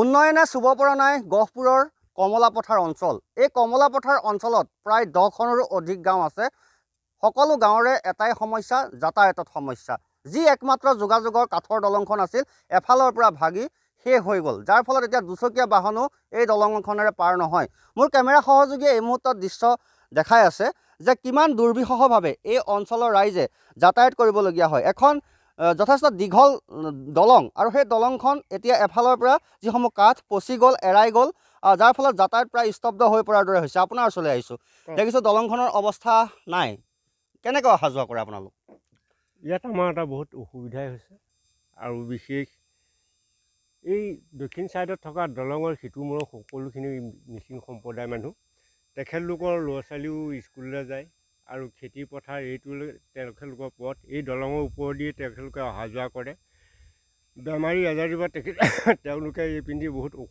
উন্নয়নে চুব পৰা নাই গহপুৰৰ কমলা পথাৰ অঞ্চল এই কমলা পথাৰ অঞ্চলত প্ৰায় দহখনৰো অধিক গাঁও আছে সকলো গাঁৱৰে এটাই সমস্যা যাতায়াতত সমস্যা যি একমাত্ৰ যোগাযোগৰ কাঠৰ দলংখন আছিল এফালৰ পৰা ভাগি শেষ হৈ গ'ল যাৰ ফলত এতিয়া দুচকীয়া বাহনো এই দলংখনেৰে পাৰ নহয় মোৰ কেমেৰা সহযোগীয়ে এই মুহূৰ্তত দৃশ্য দেখাই আছে যে কিমান দুৰ্বিষহভাৱে এই অঞ্চলৰ ৰাইজে যাতায়াত কৰিবলগীয়া হয় এখন যথেষ্ট দীঘল দলং আৰু সেই দলংখন এতিয়া এফালৰ পৰা যিসমূহ কাঠ পচি গ'ল এৰাই গ'ল যাৰ ফলত যাতায়ত প্ৰায় স্তব্ধ হৈ পৰাৰ দৰে হৈছে আপোনাৰ ওচৰলৈ আহিছোঁ দেখিছোঁ দলংখনৰ অৱস্থা নাই কেনেকৈ অহা যোৱা কৰে আপোনালোক ইয়াত আমাৰ এটা বহুত অসুবিধাই হৈছে আৰু বিশেষ এই দক্ষিণ ছাইডত থকা দলঙৰ সিটো সিটোমূৰৰ সকলোখিনি মিচিং সম্প্ৰদায়ৰ মানুহ তেখেতলোকৰ ল'ৰা ছোৱালীও স্কুললৈ যায় আৰু খেতিপথাৰ এইটোলৈ তেখেতলোকৰ পথ এই দলঙৰ ওপৰেদিয়ে তেখেতলোকে অহা যোৱা কৰে বেমাৰী আজাৰী বা তেখেত তেওঁলোকে এইপিনে বহুত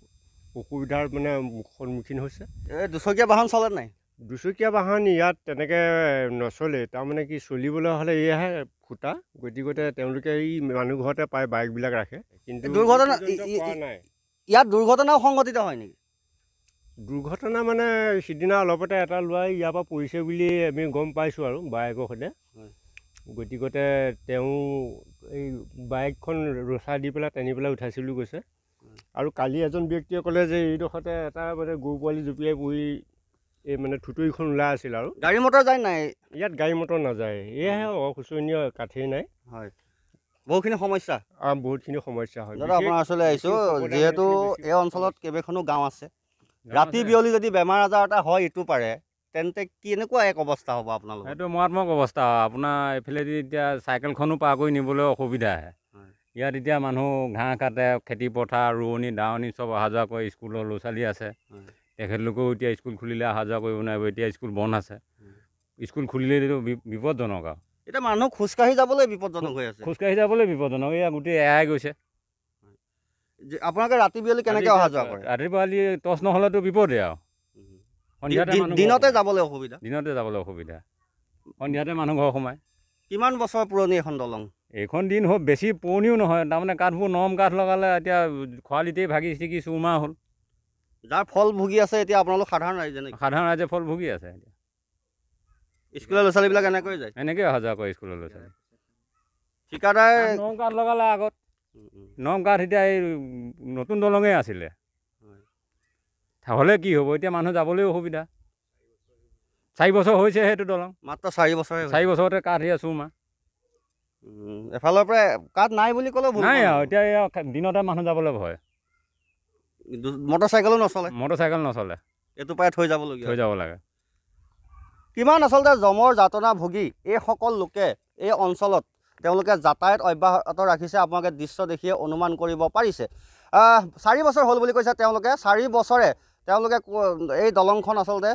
অসুবিধাৰ মানে সন্মুখীন হৈছে দুচকীয়া বাহন চলে নাই দুচকীয়া বাহন ইয়াত তেনেকৈ নচলে তাৰমানে কি চলিবলৈ হ'লে এয়াহে ফুটা গতিকে তেওঁলোকে এই মানুহ ঘৰতে প্ৰায় বাইকবিলাক ৰাখে কিন্তু দুৰ্ঘটনা ইয়াত দুৰ্ঘটনাও সংঘটিত হয় নেকি দুৰ্ঘটনা মানে সিদিনা অলপতে এটা ল'ৰাই ইয়াৰ পৰা পৰিছে বুলি আমি গম পাইছোঁ আৰু বায়েকৰ সৈতে গতিকতে তেওঁ এই বাইকখন ৰচা দি পেলাই টানি পেলাই উঠাইছিল বুলি কৈছে আৰু কালি এজন ব্যক্তিয়ে ক'লে যে এইডোখৰতে এটা মানে গৰু পোৱালি জঁপিয়াই পৰি এই মানে থুতৰিখন ওলাই আছিল আৰু গাড়ী মটৰ যায় নাই ইয়াত গাড়ী মটৰ নাযায় এয়াহে অশোচনীয় কাঠেই নাই হয় বহুতখিনি সমস্যা অঁ বহুতখিনি সমস্যা হয় আপোনাৰ ওচৰলৈ আহিছোঁ যিহেতু এই অঞ্চলত কেইবাখনো গাঁও আছে ৰাতি বিয়লি যদি বেমাৰ আজাৰ এটা হয় ইটো পাৰে তেন্তে কেনেকুৱা এক অৱস্থা হ'ব আপোনালোকৰ সেইটো মৰাত্মক অৱস্থা হয় আপোনাৰ এইফালেদি এতিয়া চাইকেলখনো পাৰ কৰি নিবলৈ অসুবিধা আহে ইয়াত এতিয়া মানুহ ঘাঁহ কাটে খেতি পথাৰ ৰোৱনি দাৱনি চব অহা যোৱা কৰে স্কুলৰ ল'ৰা ছোৱালী আছে তেখেতলোকেও এতিয়া স্কুল খুলিলে অহা যোৱা কৰিব নোৱাৰিব এতিয়া স্কুল বন্ধ আছে স্কুল খুলিলে এইটো বিপদজনক আৰু এতিয়া মানুহ খোজকাঢ়ি যাবলৈ বিপদজনক হৈ আছে খোজকাঢ়ি যাবলৈ বিপদজনক এয়া গোটেই এৰাই গৈছে আপোনালোকে ৰাতি বিয়লি কেনেকৈ অহা যোৱা কৰে ৰাতিপুৱালি টচ নহ'লেতো বিপদে আৰু দিনতে যাবলৈ অসুবিধা দিনতে যাবলৈ অসুবিধা সন্ধিয়াতে মানুহ ঘৰ সোমায় কিমান বছৰ পুৰণি এখন দলং এইখন দিন হ'ল বেছি পুৰণিও নহয় তাৰমানে কাঠবোৰ নৰম কাঠ লগালে এতিয়া খৰালিতেই ভাগি চিগি চুৰমা হ'ল যাৰ ফল ভুগি আছে এতিয়া আপোনালোক সাধাৰণ ৰাইজে সাধাৰণ ৰাইজে ফল ভুগি আছে স্কুলৰ ল'ৰা ছোৱালীবিলাক এনেকৈ যায় এনেকৈ অহা যোৱা কৰে স্কুলৰ ল'ৰা ছোৱালী ঠিকাদাৰ নৰম কাঠ লগালে আগত নমকাঠ এতিয়া এই নতুন দলঙেই আছিলে হ'লে কি হ'ব এতিয়া মানুহ যাবলৈও অসুবিধা চাৰি বছৰ হৈছে সেইটো দলং মাত্ৰ চাৰি বছৰ চাৰি বছৰতে কাঠ এয়া চুমা এফালৰ পৰা কাঠ নাই বুলি ক'লে নাই আৰু এতিয়া এয়া দিনতে মানুহ যাবলৈ ভয় মটৰ চাইকেলো নচলে মটৰ চাইকেল নচলে এইটো পাই থৈ যাব লাগে থৈ যাব লাগে কিমান আচলতে জমৰ যাতনা ভুগি এইসকল লোকে এই অঞ্চলত তেওঁলোকে যাতায়াত অব্যাহত ৰাখিছে আপোনালোকে দৃশ্য দেখিয়ে অনুমান কৰিব পাৰিছে চাৰি বছৰ হ'ল বুলি কৈছে তেওঁলোকে চাৰি বছৰে তেওঁলোকে এই দলংখন আচলতে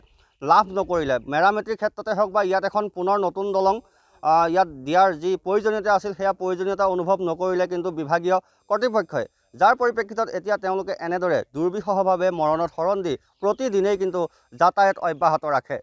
লাভ নকৰিলে মেৰামতিৰ ক্ষেত্ৰতে হওক বা ইয়াত এখন পুনৰ নতুন দলং ইয়াত দিয়াৰ যি প্ৰয়োজনীয়তা আছিল সেয়া প্ৰয়োজনীয়তা অনুভৱ নকৰিলে কিন্তু বিভাগীয় কৰ্তৃপক্ষই যাৰ পৰিপ্ৰেক্ষিতত এতিয়া তেওঁলোকে এনেদৰে দুৰ্বিষহভাৱে মৰণত শৰণ দি প্ৰতিদিনেই কিন্তু যাতায়াত অব্যাহত ৰাখে